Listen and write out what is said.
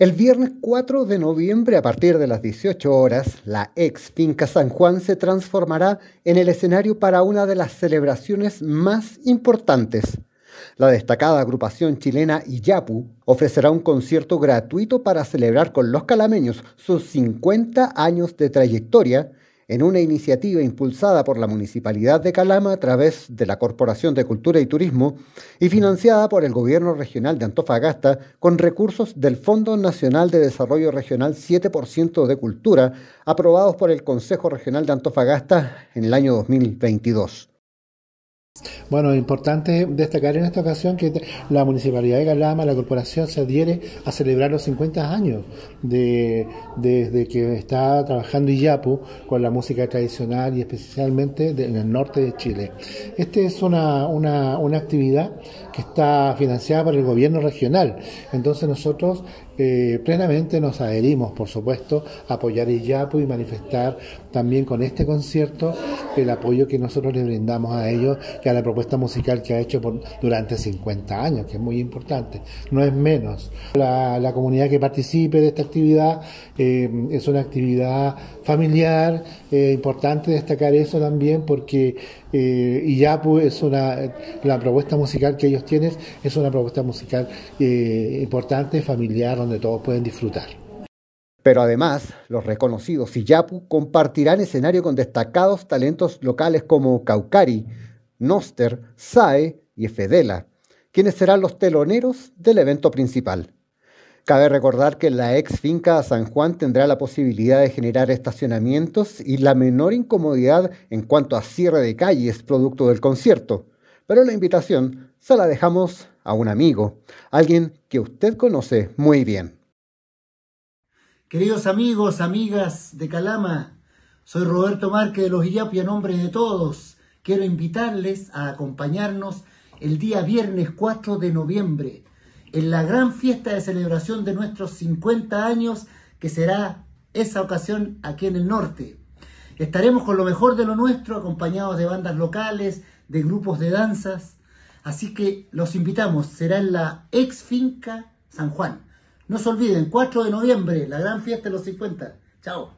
El viernes 4 de noviembre a partir de las 18 horas, la ex finca San Juan se transformará en el escenario para una de las celebraciones más importantes. La destacada agrupación chilena Iyapu ofrecerá un concierto gratuito para celebrar con los calameños sus 50 años de trayectoria en una iniciativa impulsada por la Municipalidad de Calama a través de la Corporación de Cultura y Turismo y financiada por el Gobierno Regional de Antofagasta con recursos del Fondo Nacional de Desarrollo Regional 7% de Cultura, aprobados por el Consejo Regional de Antofagasta en el año 2022. Bueno, importante destacar en esta ocasión que la Municipalidad de Calama, la corporación, se adhiere a celebrar los 50 años de, desde que está trabajando Iyapu con la música tradicional y especialmente en el norte de Chile. Esta es una, actividad que está financiada por el gobierno regional. Entonces nosotros eh, plenamente nos adherimos, por supuesto, a apoyar Iyapu y manifestar también con este concierto el apoyo que nosotros le brindamos a ellos que a la musical que ha hecho por, durante 50 años, que es muy importante, no es menos. La, comunidad que participe de esta actividad eh, es una actividad familiar, eh, importante destacar eso también porque eh, pues, es una, la propuesta musical que ellos tienen, es una propuesta musical eh, importante, familiar, donde todos pueden disfrutar. Pero además, los reconocidos Iyapu compartirán escenario con destacados talentos locales como Caucari, Noster, SAE y FEDELA, quienes serán los teloneros del evento principal. Cabe recordar que la ex finca San Juan tendrá la posibilidad de generar estacionamientos y la menor incomodidad en cuanto a cierre de calles producto del concierto, pero la invitación se la dejamos a un amigo, alguien que usted conoce muy bien. Queridos amigos, amigas de Calama, soy Roberto Márquez de los IAPI en nombre de todos quiero invitarles a acompañarnos el día viernes 4 de noviembre en la gran fiesta de celebración de nuestros 50 años que será esa ocasión aquí en el norte. Estaremos con lo mejor de lo nuestro, acompañados de bandas locales, de grupos de danzas. Así que los invitamos, será en la ex finca San Juan. No se olviden, 4 de noviembre, la gran fiesta de los 50. Chao.